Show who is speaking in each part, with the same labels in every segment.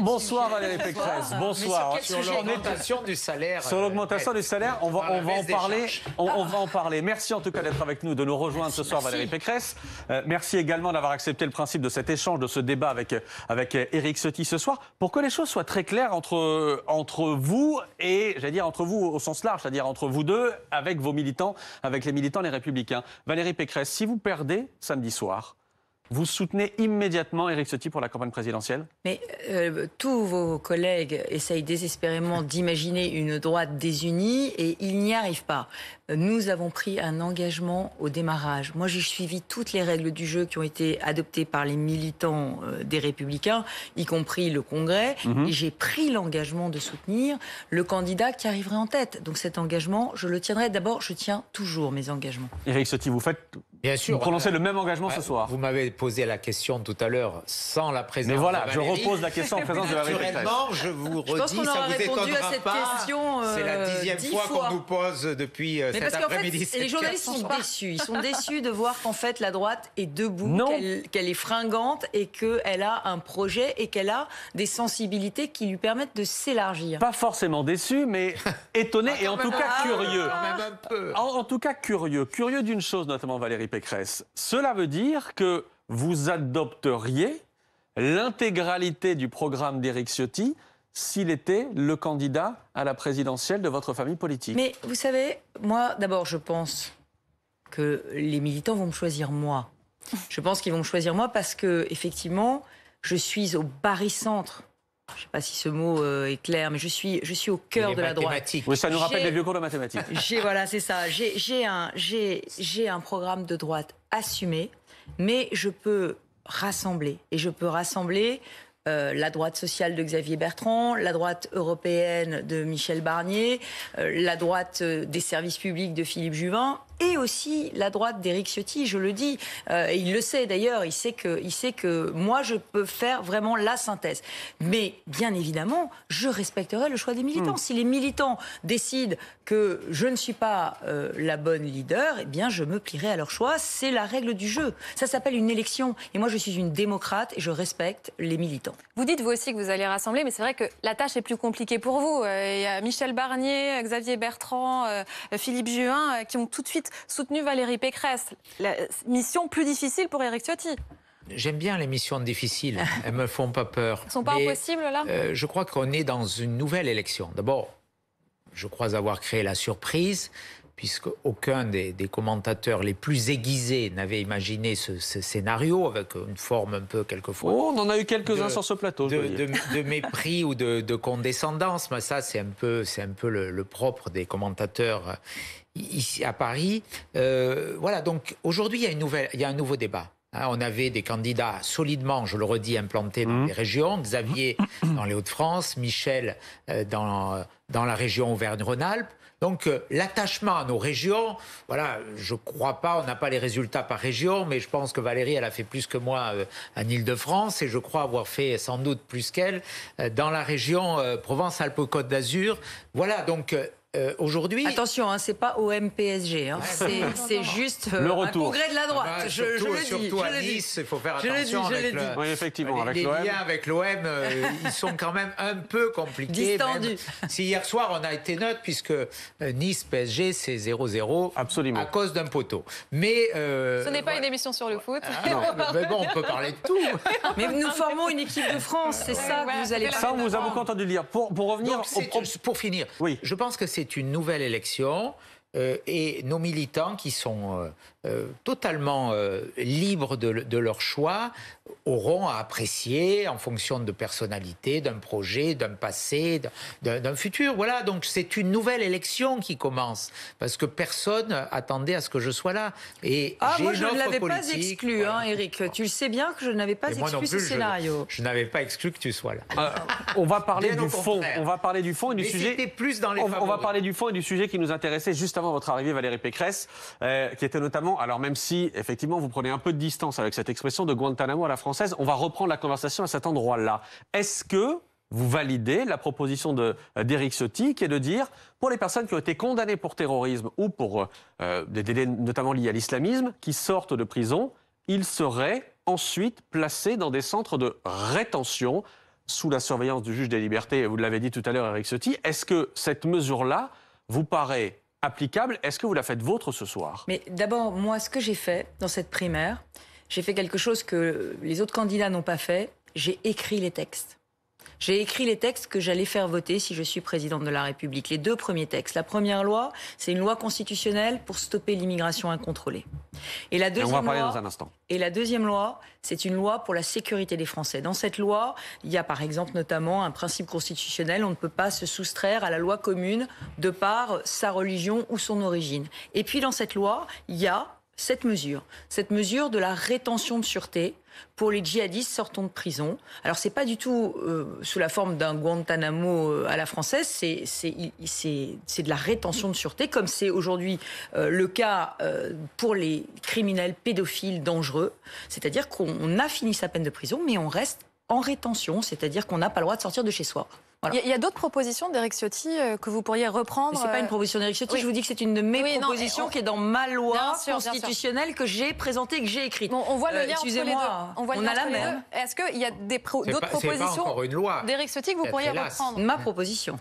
Speaker 1: Bonsoir Valérie Pécresse. Bonsoir. sur l'augmentation
Speaker 2: du salaire. Sur euh, l'augmentation du salaire, on va, on va en parler.
Speaker 1: On, va en parler. Merci en tout cas d'être avec nous, de nous rejoindre ce soir, Valérie Pécresse. Euh, merci également d'avoir accepté le principe de cet échange, de ce débat avec euh, avec Eric Ciotti ce soir, pour que les choses soient très claires entre entre vous et, j'allais dire entre vous au sens large, c'est-à-dire entre vous deux, avec vos militants, avec les militants, les Républicains. Valérie Pécresse, si vous perdez samedi soir, vous soutenez immédiatement Éric Ciotti pour la campagne présidentielle
Speaker 3: Mais euh, tous vos collègues essayent désespérément d'imaginer une droite désunie et ils n'y arrivent pas. Nous avons pris un engagement au démarrage. Moi, j'ai suivi toutes les règles du jeu qui ont été adoptées par les militants euh, des Républicains, y compris le Congrès, mhm. et j'ai pris l'engagement de soutenir le candidat qui arriverait en tête. Donc cet engagement, je le tiendrai. D'abord, je tiens toujours mes engagements.
Speaker 1: Éric Ciotti, vous faites Bien sûr. Vous prononcez le même
Speaker 2: engagement ce soir. Vous m'avez posé la question tout à l'heure sans la présence. Mais voilà, je repose la question en présence de la Naturellement, je vous redis, je pense on ça vous question euh, C'est la dixième fois, qu'on nous pose depuis euh, Mais cet après-midi. les journalistes sont déçus. Ils sont
Speaker 3: déçus de voir qu'en fait la droite est debout, qu'elle est fringante et qu'elle a un projet et qu'elle a des sensibilités qui lui permettent de s'élargir.
Speaker 1: Pas forcément déçus, mais étonnés ah, et en tout cas curieux. Ah, en tout cas curieux, curieux d'une chose notamment Valérie cela veut dire que vous adopteriez l'intégralité du programme d'Éric Ciotti s'il était le candidat à la présidentielle de votre famille politique. Mais
Speaker 3: vous savez, moi d'abord je pense que les militants vont me choisir moi. Je pense qu'ils vont me choisir moi parce que effectivement, je suis au pari-centre je sais pas si ce mot euh, est clair, mais je suis, je suis au cœur de la droite. Oui, ça nous rappelle les vieux cours de mathématiques. voilà, c'est ça. J'ai, un, un programme de droite assumé, mais je peux rassembler. Et je peux rassembler euh, la droite sociale de Xavier Bertrand, la droite européenne de Michel Barnier, euh, la droite des services publics de Philippe Juvin et aussi la droite d'Éric Ciotti, je le dis, et euh, il le sait d'ailleurs, il sait que il sait que moi je peux faire vraiment la synthèse. Mais bien évidemment, je respecterai le choix des militants. Hmm. Si les militants décident que je ne suis pas euh, la bonne leader, eh bien je me plierai à leur choix, c'est la règle du jeu. Ça s'appelle une élection et moi je suis une démocrate et je respecte les militants.
Speaker 4: Vous dites vous aussi que vous allez rassembler, mais c'est vrai que la tâche est plus compliquée pour vous. Euh, il y a Michel Barnier, Xavier Bertrand, Philippe Juin qui ont tout de suite soutenu Valérie Pécresse. La mission plus difficile pour Eric Ciotti.
Speaker 2: J'aime bien les missions difficiles. Elles me font pas peur. Elles
Speaker 4: sont pas impossibles, là
Speaker 2: euh, Je crois qu'on est dans une nouvelle élection. D'abord, je crois avoir créé la surprise puisque aucun des, commentateurs les plus aiguisés n'avait imaginé ce, scénario, avec une forme un peu quelquefois. Oh, on en a eu quelques-uns sur ce plateau. De, de, de mépris ou de, condescendance, mais ça, c'est un peu, c'est un peu le, propre des commentateurs euh, ici à Paris. Euh, voilà, donc aujourd'hui, il y a, une nouvelle, il y a un nouveau débat. Hein, on avait des candidats solidement, je le redis, implantés dans mmh. les régions. Xavier dans les Hauts-de-France, Michel euh, dans, dans la région Auvergne-Rhône-Alpes. Donc euh, l'attachement à nos régions, voilà, je crois pas, on n'a pas les résultats par région, mais je pense que Valérie, elle a fait plus que moi euh, en Ile-de-France, et je crois avoir fait sans doute plus qu'elle euh, dans la région Provence-Alpes-Côte d'Azur. Voilà, donc euh, aujourd'hui. Attention,
Speaker 3: hein, c'est pas OM-PSG. Hein. Ah, c'est juste euh, le retour. un congrès de la ah bah, droite. je, je, le
Speaker 2: dis. à Nice, il faut faire attention avec le, effectivement, les, les liens avec l'OM, euh, ils sont quand même un peu compliqués. Si hier soir on a été neutre, puisque Nice PSG c'est 0-0 Absolument. à cause d'un poteau. Mais ce
Speaker 4: n'est pas une émission sur le foot.
Speaker 3: Ah non, mais bon, on peut parler de tout. mais nous formons une équipe de France, c'est ça que vous allez. Ça, on
Speaker 2: vous a beaucoup entendu dire. Pour, pour revenir, au... pour finir, oui. je pense que c'est c'est une nouvelle élection euh, et nos militants qui sont euh, euh, totalement euh, libres de, leur choix auront à apprécier en fonction de personnalité, d'un projet, d'un passé, d'un futur. Voilà, donc c'est une nouvelle élection qui commence parce que personne attendait à ce que je sois là. Et ah, moi je ne l'avais pas exclu,
Speaker 3: hein, Eric. Tu le sais bien que je n'avais pas exclu ce scénario.
Speaker 1: Je, n'avais pas exclu que tu sois là. Euh, on va parler du fond. On va parler du fond et du Mais sujet. Plus dans les on, on, va parler du fond et du sujet qui nous intéressait juste avant votre arrivée, Valérie Pécresse, qui était notamment alors même si, effectivement, vous prenez un peu de distance avec cette expression de Guantanamo à la française, on va reprendre la conversation à cet endroit-là. Est-ce que vous validez la proposition euh, d'Éric Ciotti qui est de dire, pour les personnes qui ont été condamnées pour terrorisme ou pour euh, euh, des délais notamment liés à l'islamisme, qui sortent de prison, ils seraient ensuite placés dans des centres de rétention sous la surveillance du juge des libertés, vous l'avez dit tout à l'heure, Eric Ciotti. Est-ce que cette mesure-là vous paraît applicable. Est-ce que vous la faites vôtre ce soir
Speaker 3: Mais d'abord, moi, ce que j'ai fait dans cette primaire, j'ai fait quelque chose que les autres candidats n'ont pas fait. J'ai écrit les textes. J'ai écrit les textes que j'allais faire voter si je suis présidente de la République. Les deux premiers textes. La première loi, c'est une loi constitutionnelle pour stopper l'immigration incontrôlée. Et la deuxième loi, Et la deuxième loi, c'est une loi pour la sécurité des Français. Dans cette loi, il y a par exemple notamment un principe constitutionnel on ne peut pas se soustraire à la loi commune de par sa religion ou son origine. Et puis dans cette loi, il y a cette mesure, cette mesure de la rétention de sûreté pour les djihadistes sortant de prison. Alors c'est pas du tout euh, sous la forme d'un Guantanamo euh, à la française, c'est de la rétention de sûreté, comme c'est aujourd'hui euh, le cas pour les criminels pédophiles dangereux. C'est-à-dire qu'on a fini sa peine de prison, mais on reste en rétention, c'est-à-dire qu'on n'a pas le droit de sortir de chez soi.
Speaker 4: Il y a, d'autres propositions d'Eric Ciotti euh, que vous pourriez reprendre C'est pas une euh, proposition d'Eric Ciotti, je vous
Speaker 3: dis que c'est une de mes propositions qui est dans ma loi constitutionnelle que j'ai présentée que j'ai écrite. on voit le euh, lien entre les deux. On, voit a la même. Mmh. Est-ce qu'il y a d'autres propositions d'Eric
Speaker 4: Ciotti que vous pourriez reprendre Ma proposition.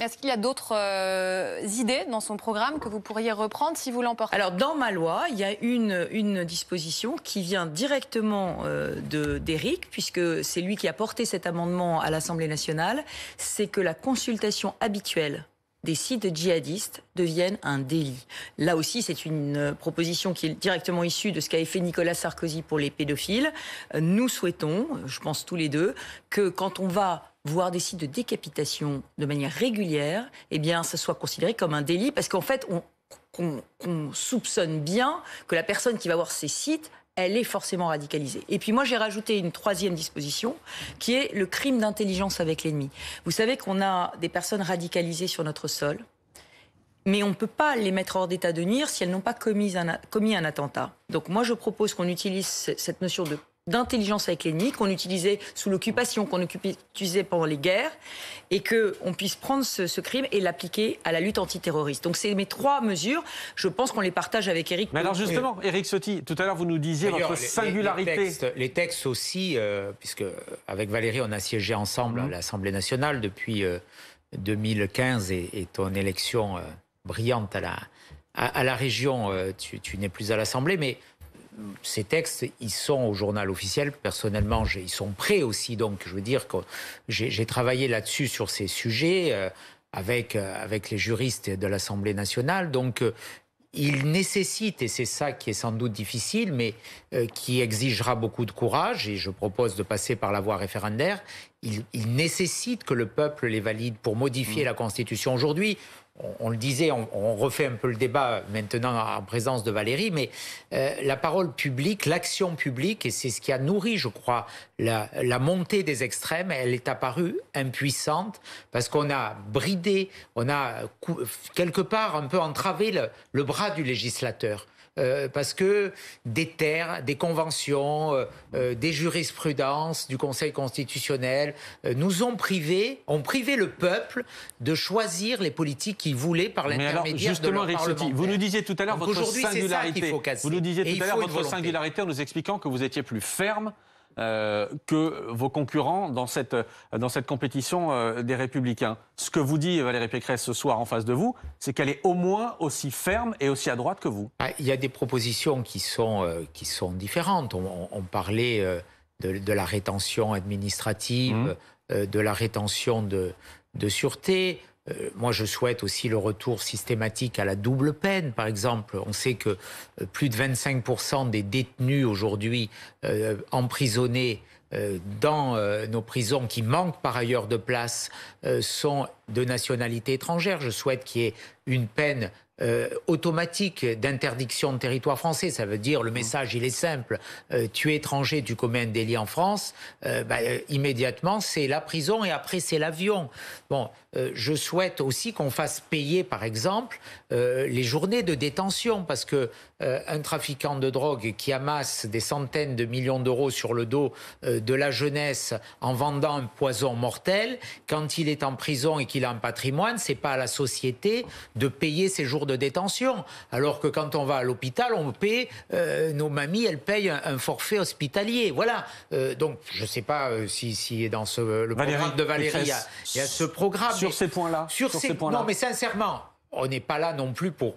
Speaker 4: Est-ce qu'il y a d'autres idées dans son programme
Speaker 3: que vous pourriez reprendre si vous l'emportez Alors, dans ma loi, il y a une, une disposition qui vient directement euh, d'Eric, puisque c'est lui qui a porté cet amendement à l'Assemblée nationale c'est que la consultation habituelle des sites djihadistes devienne un délit. Là aussi, c'est une euh, proposition qui est directement issue de ce qu'avait fait Nicolas Sarkozy pour les pédophiles. Euh, nous souhaitons, je pense tous les deux, que quand on va voir des sites de décapitation de manière régulière, eh bien, ça soit considéré comme un délit parce qu'en fait, on, soupçonne bien que la personne qui va voir ces sites elle est forcément radicalisée. Et puis moi, j'ai rajouté une troisième disposition, qui est le crime d'intelligence avec l'ennemi. Vous savez qu'on a des personnes radicalisées sur notre sol, mais on ne peut pas les mettre hors d'état de nuire si elles n'ont pas commis un, commis un attentat. Donc moi, je propose qu'on utilise cette notion de d'intelligence avec l'ennemi qu'on utilisait sous l'occupation, qu'on utilisait pendant les guerres, et qu'on puisse prendre ce, crime et l'appliquer à la lutte antiterroriste. Donc c'est mes trois mesures. Je pense qu'on les partage avec Eric. Mais alors justement, Eric Sotti, tout à l'heure vous nous disiez votre singularité.
Speaker 2: Les, textes, aussi, euh, puisque avec Valérie on a siégé ensemble à mhm. l'Assemblée nationale depuis 2015 euh, et, ton élection euh, brillante à la, la région, tu n'es plus à l'Assemblée, mais ces textes, ils sont au journal officiel. Personnellement, ils sont prêts aussi. Donc, je veux dire que j'ai travaillé là-dessus sur ces sujets euh, euh, avec, les juristes de l'Assemblée nationale. Donc, euh, ils il nécessite, et c'est ça qui est sans doute difficile, mais qui exigera beaucoup de courage, et je propose de passer par la voie référendaire, il, nécessite que le peuple les valide pour modifier mm. la Constitution. Aujourd'hui, on, le disait, on, refait un peu le débat maintenant en présence de Valérie, mais euh, la parole publique, l'action publique, et c'est ce qui a nourri, je crois, la, montée des extrêmes, elle est apparue impuissante parce qu'on a bridé, on a quelque part un peu entravé le bras du législateur. Euh, parce que des terres, des conventions, euh, euh, des jurisprudences du Conseil constitutionnel nous ont privé, ont privé le peuple de choisir les politiques qu'il voulait par l'intermédiaire de leur Vous nous disiez tout à l'heure votre singularité. vous nous disiez tout à l'heure votre singularité
Speaker 1: en nous expliquant que vous étiez plus ferme euh, que vos concurrents dans cette, euh, dans cette compétition euh, des Républicains. Ce que vous dit Valérie Pécresse ce soir en face de vous, c'est qu'elle est au moins aussi ferme et aussi à droite que vous. Ah, il y a des propositions qui sont, qui sont différentes.
Speaker 2: On, parlait de, la rétention administrative, mmh. de la rétention de sûreté. Euh, moi, je souhaite aussi le retour systématique à la double peine, par exemple. On sait que euh, plus de 25% des détenus aujourd'hui euh, emprisonnés dans nos prisons, qui manquent par ailleurs de place, sont de nationalité étrangère. Je souhaite qu'il y ait une peine euh, automatique d'interdiction de territoire français. Ça veut dire, le mmh. message, il est simple. Euh, tu es étranger, tu commets un délit en France. Euh, bah, immédiatement, c'est la prison et après, c'est l'avion. Bon, je souhaite aussi qu'on fasse payer, par exemple, les journées de détention parce que un trafiquant de drogue qui amasse des centaines de millions d'euros sur le dos de la jeunesse en vendant un poison mortel, quand il est en prison et qu'il a un patrimoine, c'est pas à la société de payer ses jours de détention. Alors que quand on va à l'hôpital, on paie, euh, nos mamies, elles payent un, forfait hospitalier. Voilà. Euh, donc, je sais pas euh, si, si dans ce, le programme de Valérie, il y, a, ce programme. Sur ces points-là. Sur, ces, points-là. Non, mais sincèrement, on n'est pas là non plus pour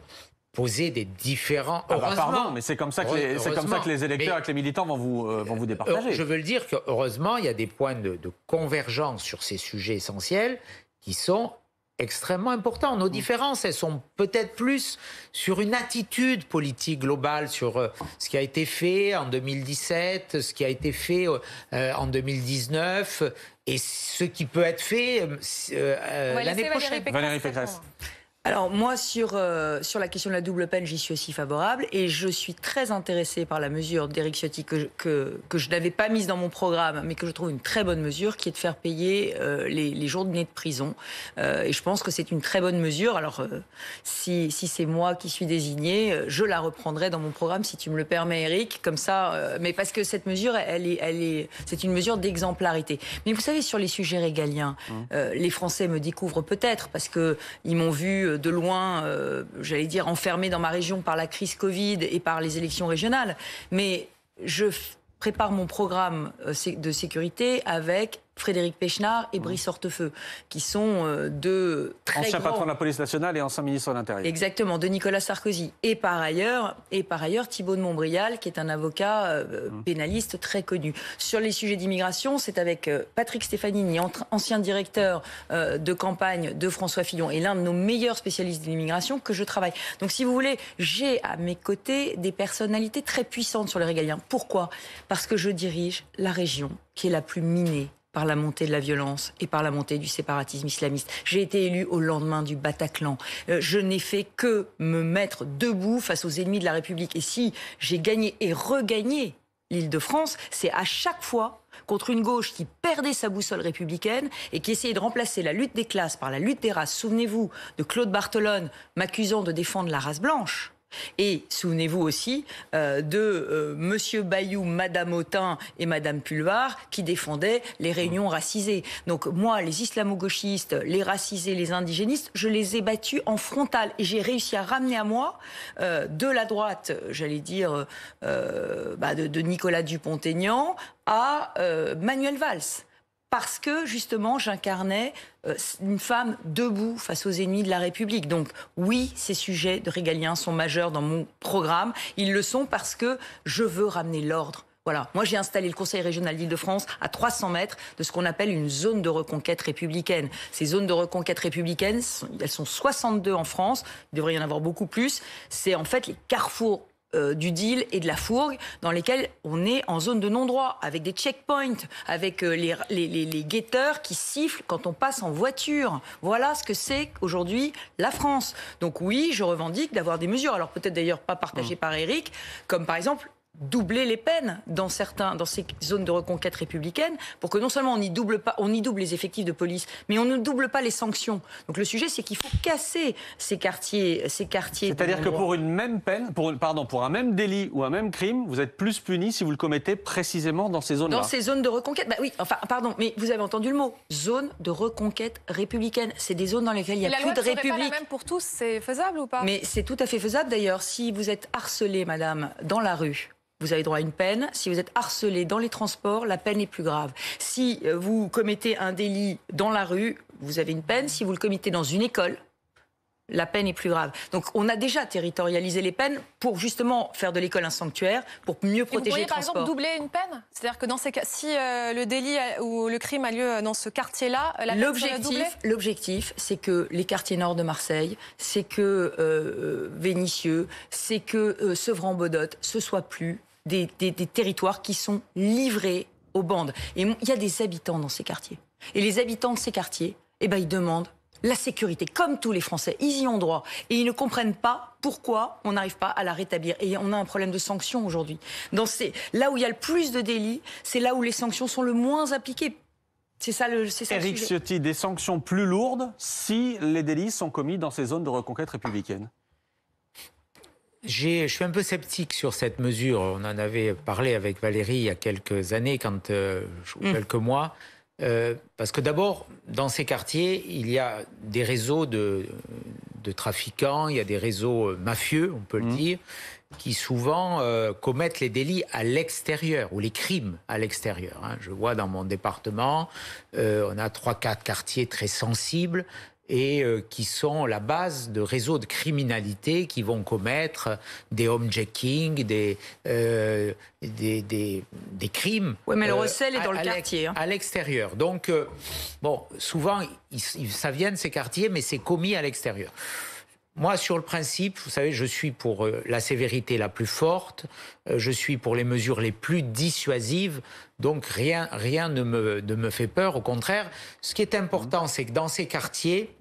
Speaker 2: poser des différents. Ah bah, pardon, mais c'est comme ça que les, comme ça que les électeurs et que les militants vont vous vont vous départager. Je veux le dire que heureusement, il y a des points de, de convergence sur ces sujets essentiels qui sont extrêmement importants. Nos mm. différences, elles sont peut-être plus sur une attitude politique globale, sur euh, ce qui a été fait en 2017, ce qui a été fait euh, euh, en 2019 et ce qui peut être
Speaker 3: fait l'année prochaine. Valérie Pécresse. Alors moi, sur, euh, sur la question de la double peine, j'y suis aussi favorable et je suis très intéressée par la mesure d'Éric Ciotti que je, que, je n'avais pas mise dans mon programme, mais que je trouve une très bonne mesure, qui est de faire payer euh, les jours de jours de prison. Euh, et je pense que c'est une très bonne mesure. Alors si, si c'est moi qui suis désignée, je la reprendrai dans mon programme si tu me le permets, Éric, Comme ça, mais parce que cette mesure, elle est, elle est, c'est une mesure d'exemplarité. Mais vous savez, sur les sujets régaliens, mmh. les Français me découvrent peut-être parce que ils m'ont vu de loin, euh, j'allais dire, enfermé dans ma région par la crise Covid et par les élections régionales. Mais je prépare mon programme euh, de sécurité avec Frédéric Pechnard et mmh. Brice Hortefeux, qui sont euh, deux très Ancien grands... patrons de la
Speaker 1: police nationale et ancien ministre de l'Intérieur.
Speaker 3: Exactement, de Nicolas Sarkozy. Et par ailleurs, et par ailleurs, Thibault de Montbrial, qui est un avocat euh, mmh. pénaliste très connu. Sur les sujets d'immigration, c'est avec euh, Patrick Stefanini, ancien directeur de campagne de François Fillon et l'un de nos meilleurs spécialistes de l'immigration, que je travaille. Donc, si vous voulez, j'ai à mes côtés des personnalités très puissantes sur les régaliens. Pourquoi Parce que je dirige la région qui est la plus minée par la montée de la violence et par la montée du séparatisme islamiste. J'ai été élu au lendemain du Bataclan. Euh, je n'ai fait que me mettre debout face aux ennemis de la République. Et si j'ai gagné et regagné l'île de France, c'est à chaque fois contre une gauche qui perdait sa boussole républicaine et qui essayait de remplacer la lutte des classes par la lutte des races. Souvenez-vous de Claude Bartolone m'accusant de défendre la race blanche. Et souvenez-vous aussi euh, de M. Euh, Monsieur Bayou, Madame Autain et Madame Pulvar qui défendaient les mmh. réunions racisées. Donc moi, les islamo-gauchistes, les racisés, les indigénistes, je les ai battus en frontal et j'ai réussi à ramener à moi euh, de la droite, j'allais dire, bah, de, de, Nicolas Dupont-Aignan à Manuel Valls parce que justement j'incarnais euh, une femme debout face aux ennemis de la République. Donc oui, ces sujets de régalien sont majeurs dans mon programme. Ils le sont parce que je veux ramener l'ordre. Voilà, moi j'ai installé le Conseil régional d'Île-de-France à 300 mètres de ce qu'on appelle une zone de reconquête républicaine. Ces zones de reconquête républicaine, elles sont 62 en France, il devrait y en avoir beaucoup plus. C'est en fait les carrefours euh, du deal et de la fourgue, dans lesquelles on est en zone de non-droit, avec des checkpoints, avec euh, les, les, guetteurs qui sifflent quand on passe en voiture. Voilà ce que c'est aujourd'hui la France. Donc oui, je revendique d'avoir des mesures, alors peut-être d'ailleurs pas partagées mm. par Eric, comme par exemple doubler les peines dans certains dans ces zones de reconquête républicaine pour que non seulement on y double pas on y double les effectifs de police mais on ne double pas les sanctions. Donc le sujet c'est qu'il faut casser ces quartiers ces quartiers C'est-à-dire que pour
Speaker 1: une même peine pour pardon pour un même délit ou un même crime, vous êtes plus puni si vous le commettez précisément
Speaker 3: dans ces zones-là. Dans ces zones de reconquête. Bah oui, enfin pardon, mais vous avez entendu le mot zone de reconquête républicaine, c'est des zones dans lesquelles il n'y a plus de république. Pas la
Speaker 4: même pour tous, c'est faisable ou pas Mais c'est
Speaker 3: tout à fait faisable d'ailleurs si vous êtes harcelé madame dans la rue vous avez droit à une peine. Si vous êtes harcelé dans les transports, la peine est plus grave. Si euh, vous commettez un délit dans la rue, vous avez une peine. Si vous le commettez dans une école, la peine est plus grave. Donc on a déjà territorialisé les peines pour justement faire de l'école un sanctuaire, pour mieux protéger vous pourriez, les transports. par exemple
Speaker 4: doubler une peine C'est-à-dire que dans ces cas, si euh, le délit ou le crime a lieu euh, dans ce quartier-là, la l'objectif,
Speaker 3: L'objectif, c'est que les quartiers nord de Marseille, c'est que euh, c'est que Sevran-Bodotte, ce soit plus des, territoires qui sont livrés aux bandes. Et il y a des habitants dans ces quartiers. Et les habitants de ces quartiers, eh ben, ils demandent la sécurité, comme tous les Français. Ils y ont droit. Et ils ne comprennent pas pourquoi on n'arrive pas à la rétablir. Et on a un problème de sanctions aujourd'hui. Dans ces, là où il y a le plus de délits, c'est là où les sanctions sont le moins appliquées. C'est ça le. C'est ça Ciotti,
Speaker 1: des sanctions plus lourdes si les délits sont commis dans ces zones de reconquête républicaine je suis un peu sceptique sur cette mesure. On en avait parlé avec Valérie
Speaker 2: il y a quelques années, quand, euh, mm. quelques mois. Euh, parce que d'abord, dans ces quartiers, il y a des réseaux de, trafiquants, il y a des réseaux euh, mafieux, on peut le mm. dire, qui souvent commettent les délits à l'extérieur ou les crimes à l'extérieur. Hein. Je vois dans mon département, on a trois, quatre quartiers très sensibles et euh, qui sont la base de réseaux de criminalité qui vont commettre des homejacking, des, euh, des, des, des, crimes. Oui, mais le euh, recel est dans à, le quartier. Hein. À l'extérieur. Donc, euh, bon, souvent, ça vient de ces quartiers, mais c'est commis à l'extérieur. Moi, sur le principe, vous savez, je suis pour la sévérité la plus forte, je suis pour les mesures les plus dissuasives, donc rien, rien ne, me, ne me fait peur, au contraire. Ce qui est important, c'est que dans ces quartiers,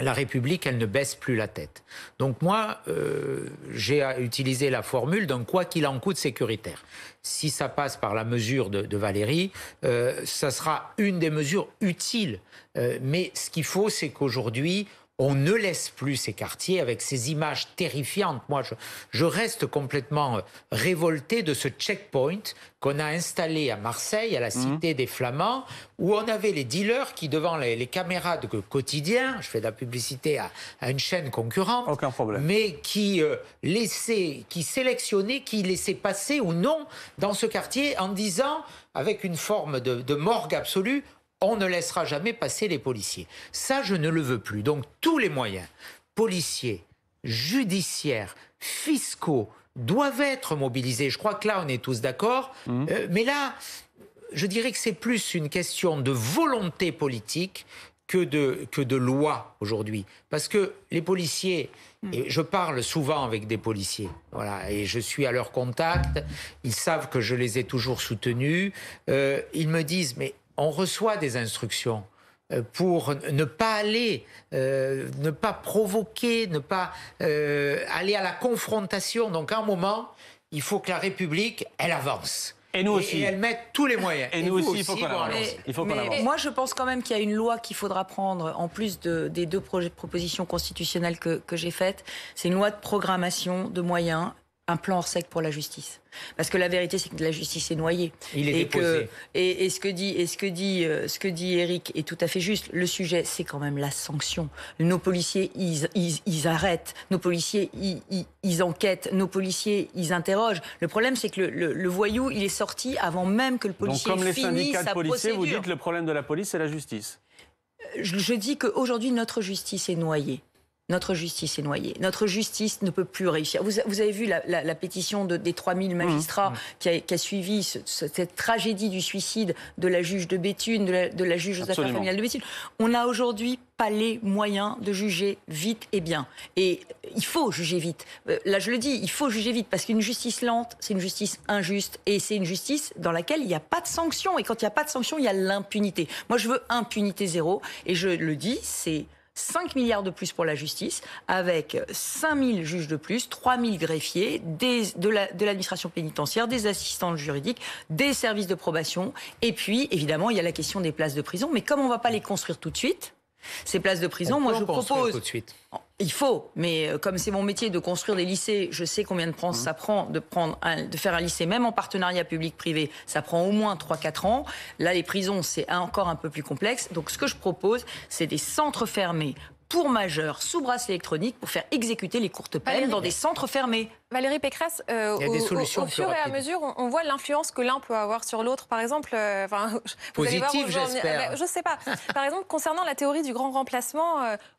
Speaker 2: la République, elle ne baisse plus la tête. Donc moi, euh, j'ai utilisé la formule d'un quoi qu'il en coûte sécuritaire. Si ça passe par la mesure de, Valérie, euh, ça sera une des mesures utiles. Euh, mais ce qu'il faut, c'est qu'aujourd'hui, on ne laisse plus ces quartiers avec ces images terrifiantes. Moi, je, reste complètement euh, révolté de ce checkpoint qu'on a installé à Marseille, à la mhm. Cité des Flamands, où on avait les dealers qui, devant les, caméras de quotidien, je fais de la publicité à, une chaîne concurrente, mais qui euh, qui sélectionnaient, qui laissaient passer ou non dans ce quartier en disant, avec une forme de morgue absolue, on ne laissera jamais passer les policiers. Ça, je ne le veux plus. Donc tous les moyens, policiers, judiciaires, fiscaux, doivent être mobilisés. Je crois que là, on est tous d'accord. Mmh. Euh, mais là, je dirais que c'est plus une question de volonté politique que de, que de loi aujourd'hui. Parce que les policiers, mmh. et je parle souvent avec des policiers, voilà, et je suis à leur contact, ils savent que je les ai toujours soutenus, euh, ils me disent, mais on reçoit des instructions euh, pour ne pas aller, euh, ne pas provoquer, ne pas euh, aller à la confrontation. Donc à un moment, il faut que la République, elle avance. Et nous aussi. Et, elle met tous les moyens. Et, nous aussi, il faut qu'on avance. il faut avance. Moi,
Speaker 3: je pense quand même qu'il y a une loi qu'il faudra prendre, en plus des deux propositions constitutionnelles que j'ai faites. C'est une loi de programmation de moyens un plan hors sec pour la justice. Parce que la vérité, c'est que la justice est noyée. Il est et et, ce que dit, ce que dit, euh, ce que dit Eric est tout à fait juste. Le sujet, c'est quand même la sanction. Nos policiers, ils, arrêtent. Nos policiers, ils, enquêtent. Nos policiers, ils interrogent. Le problème, c'est que le, voyou, il est sorti avant même que le policier procédure. comme les syndicats de policiers, vous dites
Speaker 1: le problème de la police, c'est la justice.
Speaker 3: Euh, je, je dis qu'aujourd'hui, notre justice est noyée. Notre justice est noyée. Notre justice ne peut plus réussir. Vous, avez vu la, pétition de, des 3000 magistrats qui, a, suivi cette tragédie du suicide de la juge de Béthune, de la, juge aux affaires familiales de Béthune. On n'a aujourd'hui pas les moyens de juger vite et bien. Et il faut juger vite. Euh, là, je le dis, il faut juger vite parce qu'une justice lente, c'est une justice injuste et c'est une justice dans laquelle il n'y a pas de sanction. Et quand il n'y a pas de sanction, il y a l'impunité. Moi, je veux impunité zéro et je le dis, c'est 5 milliards de plus pour la justice, avec 5 000 juges de plus, 3 000 greffiers, de l'administration pénitentiaire, des assistantes juridiques, des services de probation. Et puis, évidemment, il y a la question des places de prison. Mais comme on ne va pas les construire tout de suite, ces places de prison, moi, je propose. Tout de suite. Il faut, mais euh, comme c'est mon métier de construire des lycées, je sais combien de temps mmh. ça prend de, faire un lycée, même en partenariat public-privé, ça prend au moins 3-4 ans. Là, les prisons, c'est encore un peu plus complexe. Donc, ce que je propose, c'est des centres fermés pour majeurs sous bracelet électronique pour faire exécuter les courtes peines dans des centres fermés.
Speaker 4: Valérie Pécresse, euh, au, fur et à mesure, on, voit l'influence que l'un peut avoir sur l'autre. Par exemple, euh, euh, ben, je sais pas. Par exemple, concernant la théorie du grand remplacement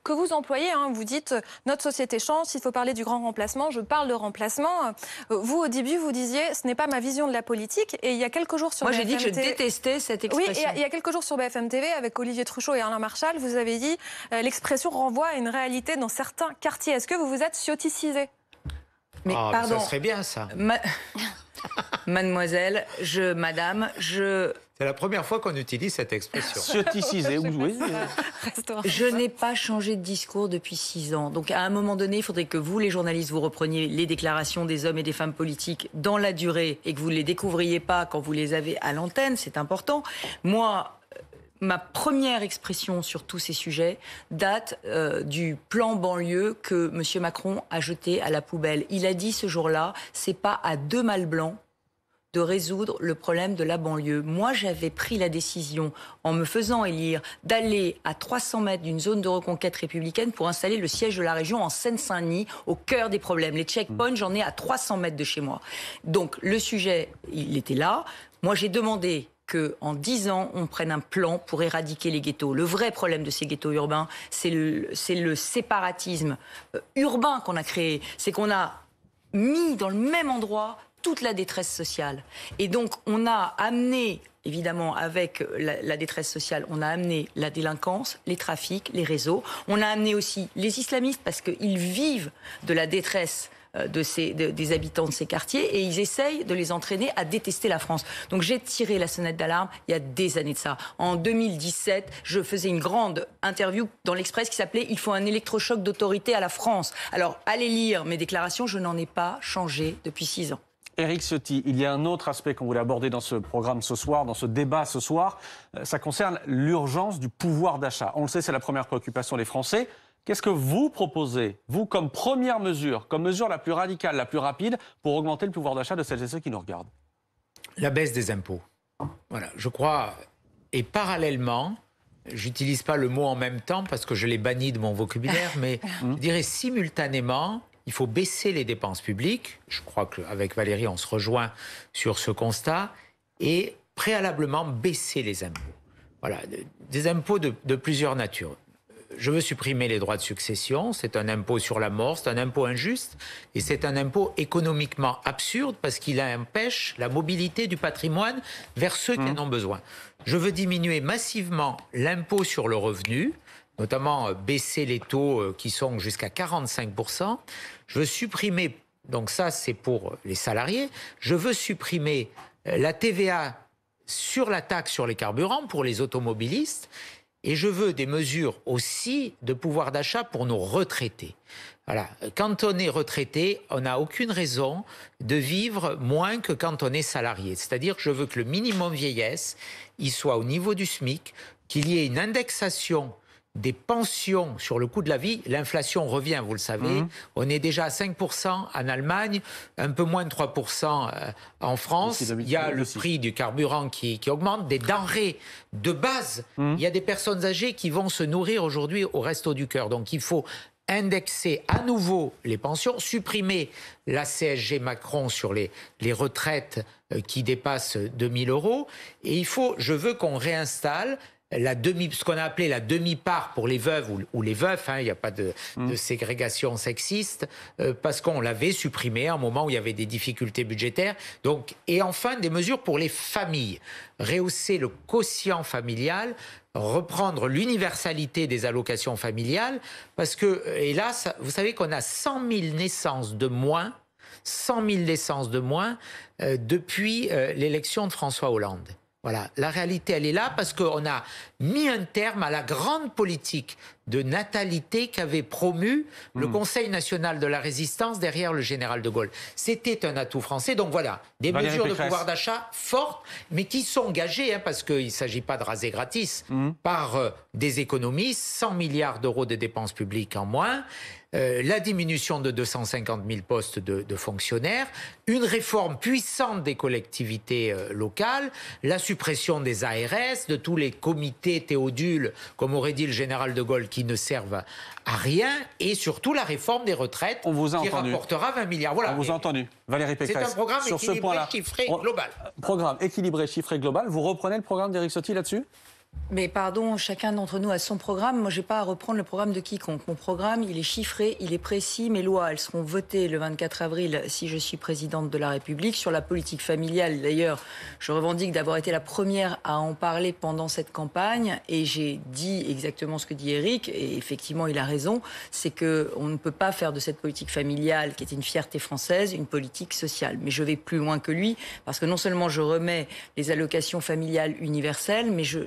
Speaker 4: que vous employez, hein, vous dites notre société change. Il faut parler du grand remplacement. Je parle de remplacement. Vous, au début, vous disiez ce n'est pas ma vision de la politique. Et il y a quelques jours sur moi, j'ai dit que je détestais cette expression. Oui, il y a quelques jours sur BFM TV avec Olivier Truchot et Alain Marchal, vous avez dit l'expression renvoie à une réalité dans certains quartiers. Est-ce que vous vous êtes scioticisé
Speaker 2: mais ah, pardon. ça serait bien ça.
Speaker 3: Mademoiselle, je, madame, je.
Speaker 2: C'est la première fois qu'on utilise cette expression. Cioticisé, oui.
Speaker 3: Je n'ai pas changé de discours depuis six ans. Donc, à un moment donné, il faudrait que vous, les journalistes, vous repreniez les déclarations des hommes et des femmes politiques dans la durée et que vous ne les découvriez pas quand vous les avez à l'antenne. C'est important. Moi, ma première expression sur tous ces sujets date euh, du plan banlieue que M. Macron a jeté à la poubelle. Il a dit ce jour-là, c'est pas à deux mâles blancs de résoudre le problème de la banlieue. Moi, j'avais pris la décision, en me faisant élire, d'aller à 300 mètres d'une zone de reconquête républicaine pour installer le siège de la région en Seine-Saint-Denis, au cœur des problèmes. Les checkpoints, j'en ai à 300 mètres de chez moi. Donc, le sujet, il était là. Moi, j'ai demandé en 10 ans, on prenne un plan pour éradiquer les ghettos. Le vrai problème de ces ghettos urbains, c'est le, séparatisme euh, urbain qu'on a créé. C'est qu'on a mis dans le même endroit toute la détresse sociale. Et donc, on a amené, évidemment, avec la, la, détresse sociale, on a amené la délinquance, les trafics, les réseaux. On a amené aussi les islamistes parce qu'ils vivent de la détresse euh, de ces, des habitants de ces quartiers et ils essayent de les entraîner à détester la France. Donc j'ai tiré la sonnette d'alarme il y a des années de ça. En 2017, je faisais une grande interview dans l'Express qui s'appelait Il faut un électrochoc d'autorité à la France. Alors allez lire mes déclarations, je n'en ai pas changé depuis six ans.
Speaker 1: Éric Ciotti, il y a un autre aspect qu'on voulait aborder dans ce programme ce soir, dans ce débat ce soir. Euh, ça concerne l'urgence du pouvoir d'achat. On le sait, c'est la première préoccupation des Français. Qu'est-ce que vous proposez, vous, comme première mesure, comme mesure la plus radicale, la plus rapide, pour augmenter le pouvoir d'achat de celles et ceux qui nous regardent La baisse des impôts. Voilà, je crois. Et parallèlement, j'utilise pas le
Speaker 2: mot en même temps parce que je l'ai banni de mon vocabulaire, mais je hum. dirais simultanément, il faut baisser les dépenses publiques. Je crois qu'avec Valérie, on se rejoint sur ce constat. Et préalablement, baisser les impôts. Voilà, des impôts de plusieurs natures je veux supprimer les droits de succession, c'est un impôt sur la mort, c'est un impôt injuste, et c'est un impôt économiquement absurde parce qu'il empêche la mobilité du patrimoine vers ceux qui en mmh. ont besoin. Je veux diminuer massivement l'impôt sur le revenu, notamment euh, baisser les taux euh, qui sont jusqu'à 45%. Je veux supprimer, donc ça c'est pour euh, les salariés, je veux supprimer la TVA sur la taxe sur les carburants pour les automobilistes et je veux des mesures aussi de pouvoir d'achat pour nos retraités. Voilà. Quand on est retraité, on n'a aucune raison de vivre moins que quand on est salarié. C'est-à-dire, que je veux que le minimum vieillesse, il soit au niveau du SMIC, qu'il y ait une indexation des pensions sur le coût de la vie. L'inflation revient, vous le savez. Mhm. On est déjà à 5% en Allemagne, un peu moins de 3% euh, en France. Il y a le prix du carburant qui, augmente, des denrées de base. Mhm. Il y a des personnes âgées qui vont se nourrir aujourd'hui au resto du cœur. Donc il faut indexer à nouveau les pensions, supprimer la CSG Macron sur les, les retraites euh, qui dépassent 2000 euros. Et il faut, je veux qu'on réinstalle la demi, ce qu'on a appelé la demi-part pour les veuves ou, les veufs, hein, il n'y a pas de, mm. ségrégation sexiste, euh, parce qu'on l'avait supprimé à un moment où il y avait des difficultés budgétaires. Donc, et enfin, des mesures pour les familles. Rehausser le quotient familial, reprendre l'universalité des allocations familiales, parce que, euh, hélas, vous savez qu'on a 100 000 naissances de moins 100 000 naissances de moins euh, depuis l'élection de François Hollande. Voilà, la réalité, elle est là parce qu'on a mis un terme à la grande politique de natalité qu'avait promu le hmm. Conseil national de la résistance derrière le général de Gaulle. C'était un atout français. Donc voilà, des mesures de pouvoir d'achat fortes, mais qui sont engagées, hein, parce qu'il ne s'agit pas de raser gratis, hmm. par euh, des économies, 100 milliards d'euros de dépenses publiques en moins. Euh, la diminution de 250 000 postes de, fonctionnaires, une réforme puissante des collectivités euh, locales, la suppression des ARS, de tous les comités théodules, comme aurait dit le général de Gaulle, qui ne servent à rien, et surtout la réforme des retraites qui rapportera
Speaker 1: 20 milliards. Voilà. On vous a entendu, Valérie
Speaker 2: Pécresse. C'est un programme équilibré, chiffré, global.
Speaker 1: Euh, programme équilibré, chiffré, global. Vous reprenez le programme d'Éric Sotti là-dessus
Speaker 3: mais pardon, chacun d'entre nous a son programme. Moi, j'ai pas à reprendre le programme de quiconque. Mon programme, il est chiffré, il est précis. Mes lois, elles seront votées le 24 avril si je suis présidente de la République. Sur la politique familiale, d'ailleurs, je revendique d'avoir été la première à en parler pendant cette campagne. Et j'ai dit exactement ce que dit Eric. Et effectivement, il a raison. C'est qu'on ne peut pas faire de cette politique familiale, qui est une fierté française, une politique sociale. Mais je vais plus loin que lui. Parce que non seulement je remets les allocations familiales universelles, mais je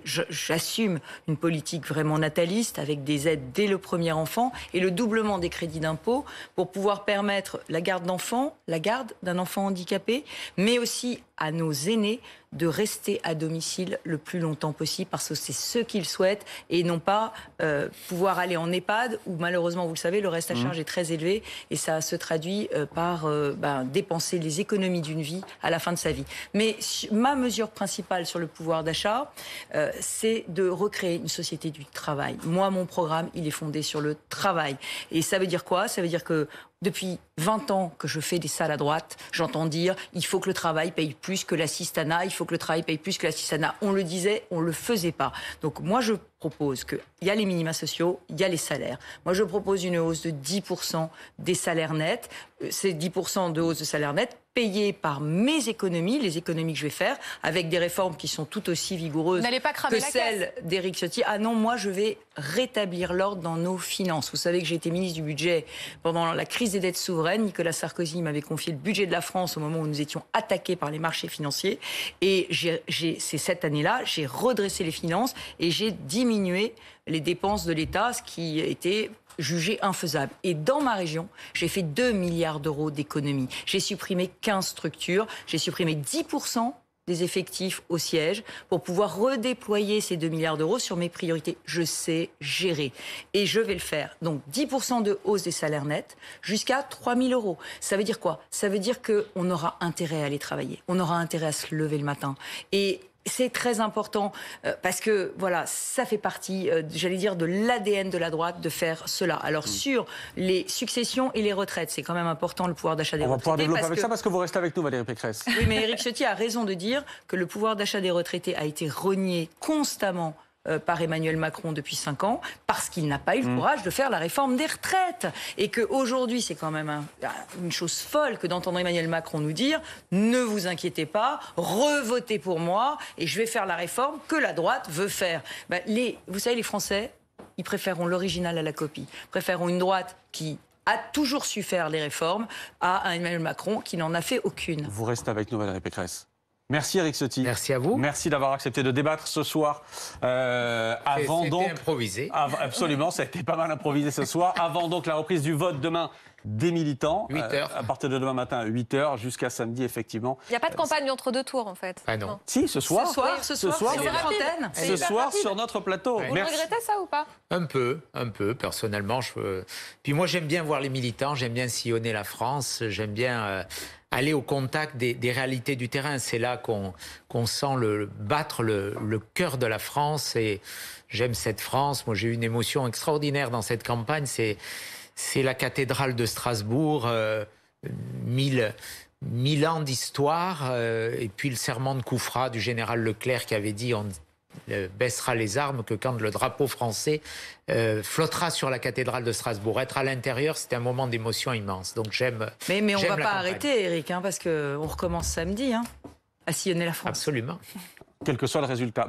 Speaker 3: j'assume une politique vraiment nataliste avec des aides dès le premier enfant et le doublement des crédits d'impôt pour pouvoir permettre la garde d'enfants, la garde d'un enfant handicapé, mais aussi à nos aînés de rester à domicile le plus longtemps possible parce que c'est ce qu'ils souhaitent et non pas euh, pouvoir aller en EHPAD où malheureusement, vous le savez, le reste à mmh. charge est très élevé et ça se traduit euh, par euh, ben, dépenser les économies d'une vie à la fin de sa vie. Mais ma mesure principale sur le pouvoir d'achat, c'est de recréer une société du travail. Moi, mon programme, il est fondé sur le travail. Et ça veut dire quoi Ça veut dire que depuis 20 ans que je fais des salles à droite, j'entends dire il faut que le travail paye plus que la l'assistanat, il faut que le travail paye plus que la l'assistanat. On le disait, on le faisait pas. Donc moi je propose qu'il y a les minima sociaux, il y a les salaires. Moi, je propose une hausse de 10% des salaires nets. Euh, c'est 10% de hausse de salaire net payés par mes économies, les économies que je vais faire, avec des réformes qui sont tout aussi vigoureuses que celles d'Éric Ciotti. Ah non, moi, je vais rétablir l'ordre dans nos finances. Vous savez que j'ai été ministre du budget pendant la crise des dettes souveraines. Nicolas Sarkozy m'avait confié le budget de la France au moment où nous étions attaqués par les marchés financiers. Et j'ai, c'est cette année-là, j'ai redressé les finances et j'ai dit diminuer les dépenses de l'État, ce qui était jugé infaisable. Et dans ma région, j'ai fait 2 milliards d'euros d'économies. J'ai supprimé 15 structures, j'ai supprimé 10% des effectifs au siège pour pouvoir redéployer ces 2 milliards d'euros sur mes priorités. Je sais gérer et je vais le faire. Donc 10% de hausse des salaires nets jusqu'à 3 000 euros. Ça veut dire quoi Ça veut dire qu'on aura intérêt à aller travailler, on aura intérêt à se lever le matin. Et c'est très important euh, parce que voilà, ça fait partie, euh, j'allais dire, de l'ADN de la droite de faire cela. Alors mm. sur les successions et les retraites, c'est quand même important le pouvoir d'achat des retraités. On va pouvoir développer ça parce
Speaker 1: que vous restez avec nous, Valérie Pécresse. Oui,
Speaker 3: mais Éric Ciotti a raison de dire que le pouvoir d'achat des retraités a été renié constamment euh, par Emmanuel Macron depuis 5 ans, parce qu'il n'a pas eu le mm. courage de faire la réforme des retraites. Et qu'aujourd'hui, c'est quand même une chose folle que d'entendre Emmanuel Macron nous dire ne vous inquiétez pas, revotez pour moi, et je vais faire la réforme que la droite veut faire. Ben, les, vous savez, les Français, ils préféreront l'original à la copie, préféreront une droite qui a toujours su faire les réformes à un Emmanuel Macron qui n'en a fait aucune. Vous
Speaker 1: restez avec nous, Valérie Pécresse. Merci Eric Ciotti. Merci à vous. Merci d'avoir accepté de débattre ce soir. Euh, avant donc improvisé. absolument, ça a été pas mal improvisé ce soir. Avant donc la reprise du vote demain des militants. 8 euh, heures. à partir de demain matin, 8 h jusqu'à samedi, effectivement. Il n'y a pas de euh,
Speaker 4: campagne entre deux tours, en fait. Ah non. Si, ce soir. Ce soir, ce soir, ce soir, sur,
Speaker 1: notre plateau.
Speaker 2: Vous regrettez ça ou pas Un peu, un peu, personnellement. Je... Euh, puis moi, j'aime bien voir les militants, j'aime bien sillonner la France, j'aime bien aller au contact des, réalités du terrain. C'est là qu'on sent le, battre le, le cœur de la France. Et j'aime cette France. Moi, j'ai eu une émotion extraordinaire dans cette campagne. C'est la cathédrale de Strasbourg, euh, mille, ans d'histoire, euh, et puis le serment de Koufra du général Leclerc qui avait dit euh, baissera les armes que quand le drapeau français euh, flottera sur la cathédrale de Strasbourg. Être à l'intérieur, c'était un moment d'émotion immense. Donc j'aime.
Speaker 3: Mais, mais on ne va pas arrêter, Eric, hein, parce qu'on recommence samedi hein, à sillonner la
Speaker 1: France. Absolument. Quel que soit le résultat.